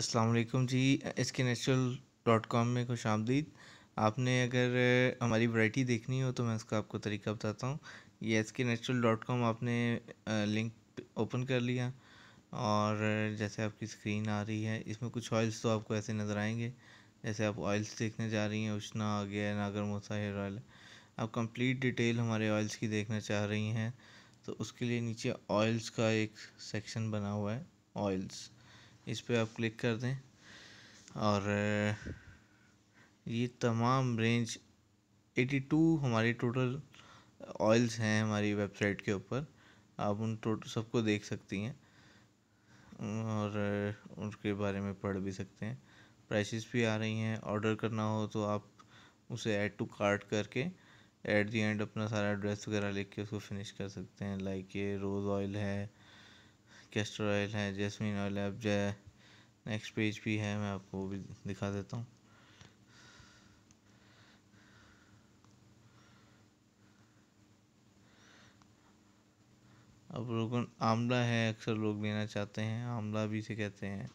अस्सलाम वालेकुम जी के नेचुरल डॉट कॉम में खुश आमदीद आपने अगर हमारी वैरायटी देखनी हो तो मैं इसका आपको तरीका बताता हूँ ये S K natural dot com आपने लिंक ओपन कर लिया और जैसे आपकी स्क्रीन आ रही है इसमें कुछ ऑयल्स तो आपको ऐसे नज़र आएंगे जैसे आप ऑयल्स देखने जा रही हैं उष्णा आ गया नागर मोसा हेयर ऑयल आप कंप्लीट डिटेल हमारे ऑयल्स की देखना चाह रही हैं तो उसके लिए नीचे ऑयल्स का एक सेक्शन बना हुआ है ऑयल्स इस पर आप क्लिक कर दें और ये तमाम रेंज 82 हमारी टोटल ऑयल्स हैं हमारी वेबसाइट के ऊपर आप उन टोटल सबको देख सकती हैं और उनके बारे में पढ़ भी सकते हैं प्राइसेस भी आ रही हैं ऑर्डर करना हो तो आप उसे ऐड टू कार्ट करके एट दी एंड अपना सारा एड्रेस वगैरह लिख के उसको फिनिश कर सकते हैं लाइक ये रोज़ ऑयल है कैस्टर ऑयल है जैस्मिन ऑयल है अब जय नेक्स्ट पेज भी है मैं आपको वो भी दिखा देता हूँ अब रोगन आंवला है अक्सर लोग लेना चाहते हैं आंवला भी से कहते हैं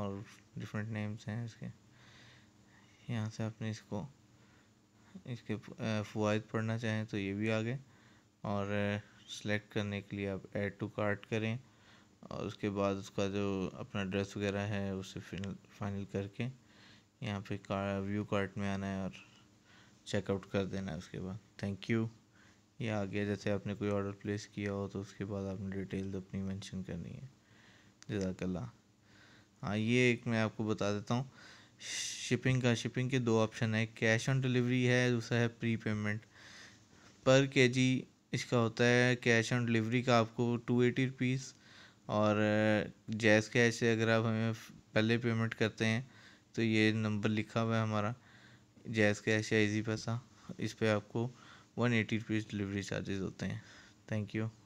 और डिफरेंट नेम्स हैं इसके यहाँ से आपने इसको इसके फवाद पढ़ना चाहें तो ये भी आ गए और सेलेक्ट करने के लिए आप ऐड टू कार्ट करें और उसके बाद उसका जो अपना ड्रेस वगैरह है उसे फिल फाइनल करके यहाँ पे कार व्यू कार्ट में आना है और चेकआउट कर देना है उसके बाद थैंक यू ये आ गया जैसे आपने कोई ऑर्डर प्लेस किया हो तो उसके बाद आपने डिटेल अपनी मेंशन करनी है जजाकल्ला हाँ ये एक मैं आपको बता देता हूँ शिपिंग का शिपिंग के दो ऑप्शन है कैश ऑन डिलीवरी है दूसरा है प्री पेमेंट पर के जी इसका होता है कैश ऑन डिलीवरी का आपको टू एटी रुपीज़ और जैस कैश से अगर आप हमें पहले पेमेंट करते हैं तो ये नंबर लिखा हुआ है हमारा जैस कैश या ईजी पैसा इस पर आपको one eighty rupees delivery charges होते हैं थैंक यू